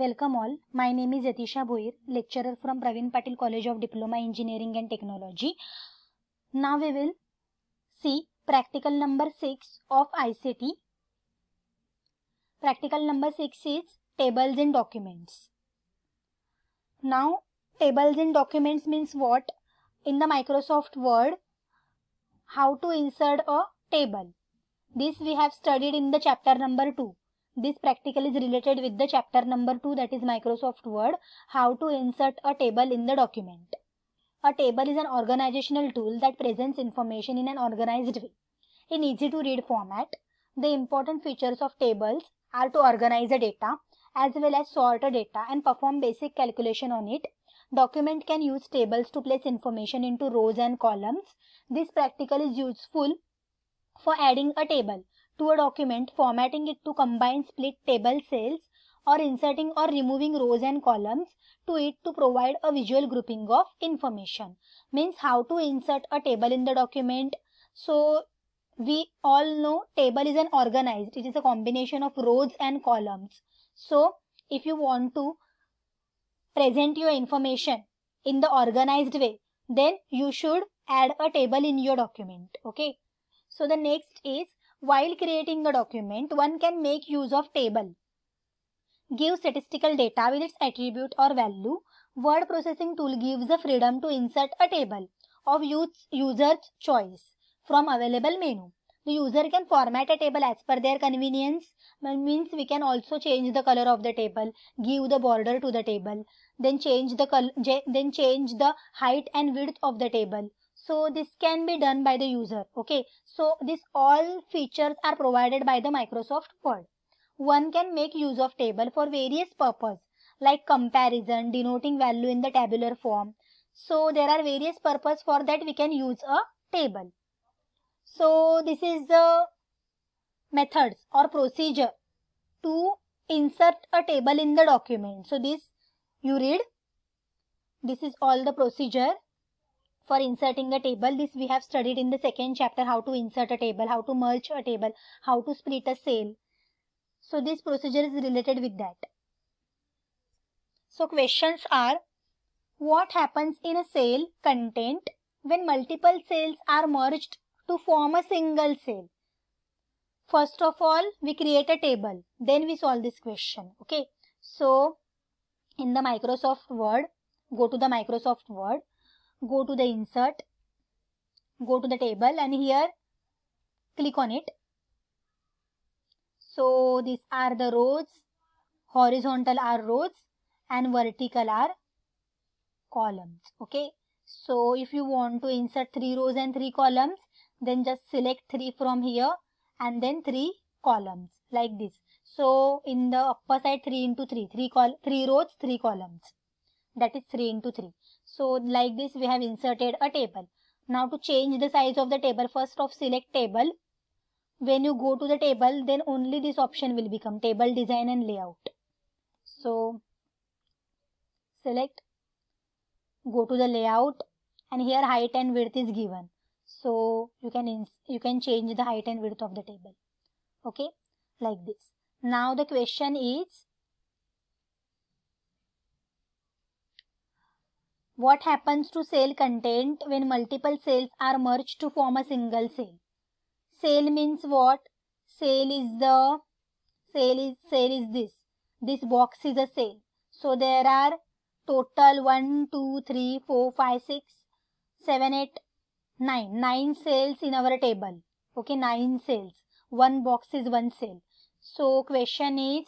Welcome all. My name is Atisha Bhoir, lecturer from Pravin Patil College of Diploma Engineering and Technology. Now we will see practical number 6 of ICT. Practical number 6 is tables and documents. Now tables and documents means what? In the Microsoft Word, how to insert a table. This we have studied in the chapter number 2. This practical is related with the chapter number 2 that is Microsoft Word, how to insert a table in the document. A table is an organizational tool that presents information in an organized way. In easy to read format, the important features of tables are to organize the data as well as sort the data and perform basic calculation on it. Document can use tables to place information into rows and columns. This practical is useful for adding a table to a document, formatting it to combine split table cells, or inserting or removing rows and columns to it to provide a visual grouping of information. Means how to insert a table in the document. So we all know table is an organized. It is a combination of rows and columns. So if you want to present your information in the organized way, then you should add a table in your document. Okay. So the next is while creating the document, one can make use of table. Give statistical data with its attribute or value. Word processing tool gives the freedom to insert a table of user's choice from available menu. The user can format a table as per their convenience. Means we can also change the color of the table, give the border to the table, then change the then change the height and width of the table. So this can be done by the user. Okay. So this all features are provided by the Microsoft Word. One can make use of table for various purpose like comparison, denoting value in the tabular form. So there are various purpose for that we can use a table. So this is the methods or procedure to insert a table in the document. So this you read. This is all the procedure for inserting a table. This we have studied in the second chapter how to insert a table, how to merge a table, how to split a cell. So this procedure is related with that. So questions are what happens in a cell content when multiple cells are merged to form a single cell? First of all, we create a table. Then we solve this question. Okay. So, in the Microsoft Word, go to the Microsoft Word go to the insert, go to the table and here click on it. So these are the rows, horizontal are rows and vertical are columns. Okay. So if you want to insert three rows and three columns, then just select three from here and then three columns like this. So in the upper side 3 into 3, 3, col 3 rows, 3 columns. That is 3 into 3. So like this we have inserted a table. Now to change the size of the table, first of select table. When you go to the table, then only this option will become table design and layout. So select, go to the layout and here height and width is given. So you can, you can change the height and width of the table. Okay, like this. Now the question is What happens to cell content when multiple cells are merged to form a single cell? Cell means what? Cell is the cell is cell is this. This box is a cell. So there are total 1, 2, 3, 4, 5, 6, 7, 8, 9. 9 cells in our table. Okay, 9 cells. One box is one cell. So question is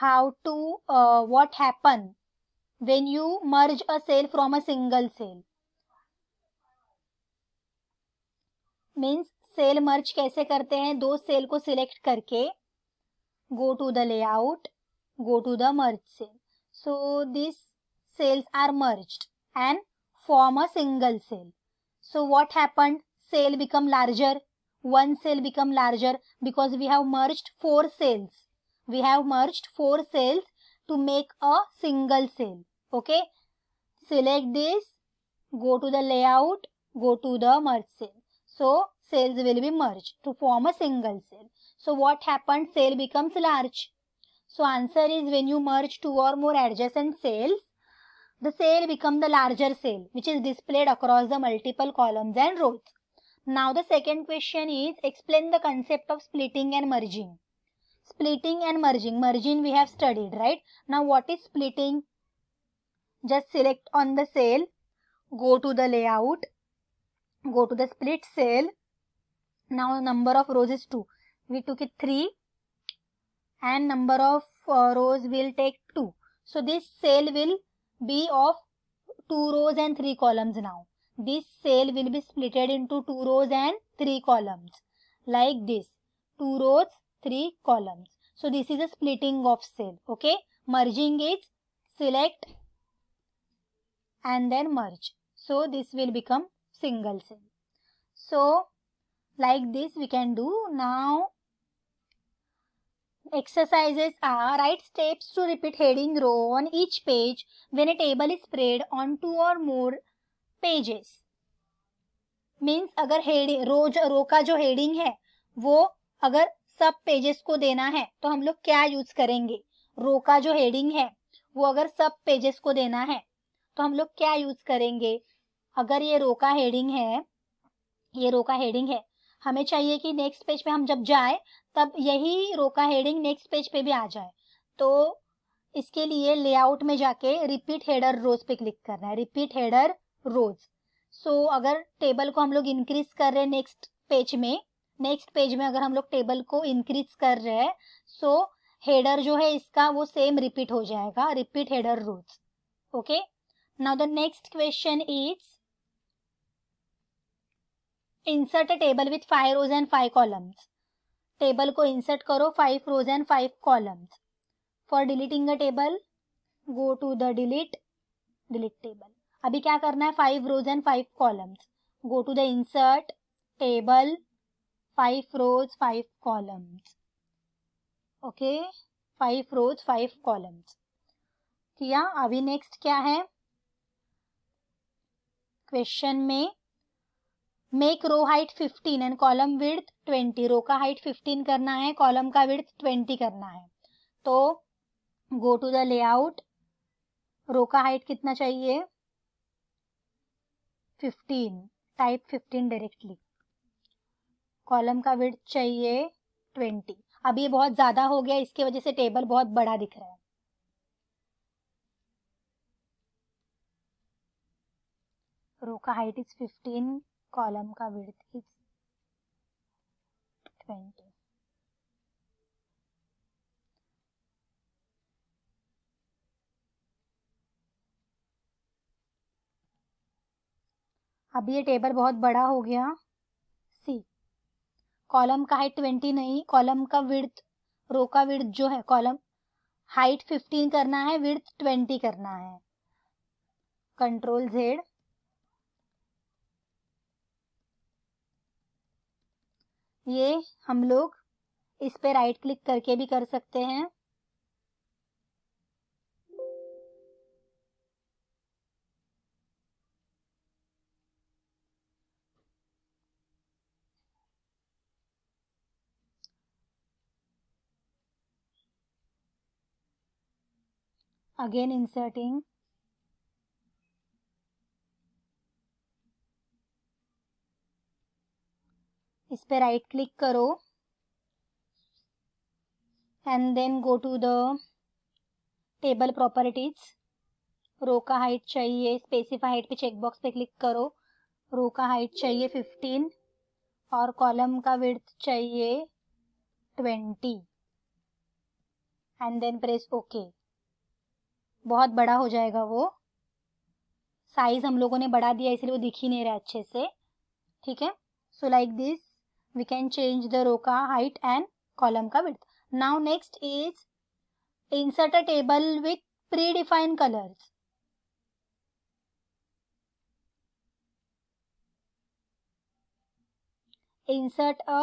how to uh, what happen when you merge a cell from a single cell means cell merge कैसे करते हैं दो cell को select करके go to the layout go to the merge cell. So these cells are merged and form a single cell. So what happened? Cell become larger. One cell become larger because we have merged four cells. We have merged four cells to make a single cell. Okay. Select this. Go to the layout. Go to the merge cell. So cells will be merged to form a single cell. So what happens? Cell becomes large. So answer is when you merge two or more adjacent cells, the cell become the larger cell which is displayed across the multiple columns and rows. Now the second question is explain the concept of splitting and merging. Splitting and merging. Merging we have studied, right? Now what is splitting? Just select on the cell, go to the layout, go to the split cell. Now number of rows is 2. We took it 3 and number of uh, rows will take 2. So this cell will be of 2 rows and 3 columns now. This cell will be splitted into 2 rows and 3 columns like this. 2 rows, three columns. So this is a splitting of cell. Okay. Merging is select and then merge. So this will become single cell. So like this we can do. Now exercises are write steps to repeat heading row on each page when a table is spread on two or more pages. Means अगर heading rows row का जो heading है वो अगर सब pages को देना है तो हम लोग क्या यूज करेंगे रो का जो हेडिंग है वो अगर सब पेजेस को देना है तो हम लोग क्या यूज करेंगे अगर ये रो का हेडिंग है ये रो का हेडिंग है हमें चाहिए कि नेक्स्ट पेज पे हम जब जाए तब यही रो का हेडिंग नेक्स्ट पेज पे भी आ जाए तो इसके लिए लेआउट में जाके रिपीट हेडर रोज पे क्लिक करना है repeat header rows so so, अगर टेबल को हम लोग इंक्रीज कर रहे हैं नेक्स्ट पेज में नेक्स्ट पेज में अगर हम लोग टेबल को इंक्रीज कर रहे हैं सो हेडर जो है इसका वो सेम रिपीट हो जाएगा repeat header rules okay now the next question is insert a table with five rows and five columns table को इंसर्ट करो five rows and five columns for deleting a table go to the delete delete table अभी क्या करना है five rows and five columns go to the insert table five rows, five columns. Okay, five rows, five columns. किया अभी next क्या है question में make row height 15 and column width 20 row का हाइट 15 करना है कॉलम का विर्थ 20 करना है तो go to the layout row का हाइट कितना चाहिए 15 टाइप 15 डायरेक्टली कॉलम का विड चाहिए ट्वेंटी अब ये बहुत ज्यादा हो गया इसके वजह से टेबल बहुत बड़ा दिख रहा है रो का हाइट इज फिफ्टीन कॉलम का विड इज ट्वेंटी अब ये टेबल बहुत बड़ा हो गया कॉलम का हाइट ट्वेंटी नहीं कॉलम का विर्थ रो का विर्थ जो है कॉलम हाइट फिफ्टीन करना है विर्थ ट्वेंटी करना है कंट्रोल जेड ये हम लोग इस पे राइट क्लिक करके भी कर सकते हैं again inserting इस पर राइट क्लिक करो and then go to the table properties row का हाइट चाहिए स्पेसिफाई हाइट पे चेकबॉक्स पे क्लिक करो रो का हाइट चाहिए फिफ्टीन और कॉलम का विड्थ चाहिए twenty and then press okay okay. बहुत बड़ा हो जाएगा वो साइज हम लोगों ने बढ़ा दिया इसलिए वो दिख ही नहीं रहा अच्छे से ठीक है so like this we can change the row का हाइट एंड कॉलम का width now next is insert a table with predefined colours insert a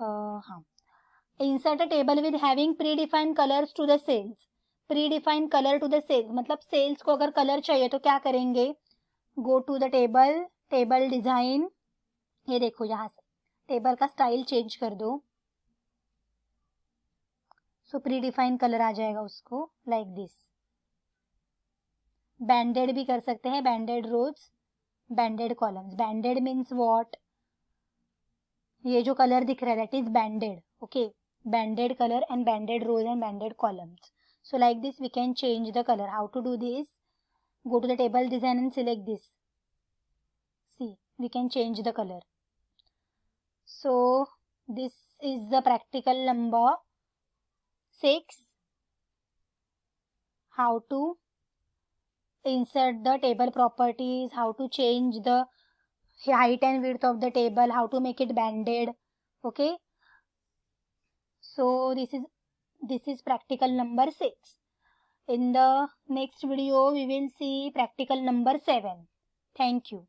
हाँ insert a table with having predefined colours to the cells predefined colour to the cells मतलब cells को अगर colour चाहिए तो क्या करेंगे go to the table table design ये देखो यहाँ से टेबल का स्टाइल चेंज कर दो सो प्री डिफाइंड कलर आ जाएगा उसको लाइक दिस बैंडेड भी कर सकते हैं banded rows banded columns banded means what ये जो कलर दिख रहा है that is banded okay banded color and banded rows and banded columns so like this we can change the color how to do this go to the table design and select this see we can change the color so this is the practical number 6 how to insert the table properties how to change the height and width of the table how to make it banded okay so this is this is practical number 6 in the next video we will see practical number 7 thank you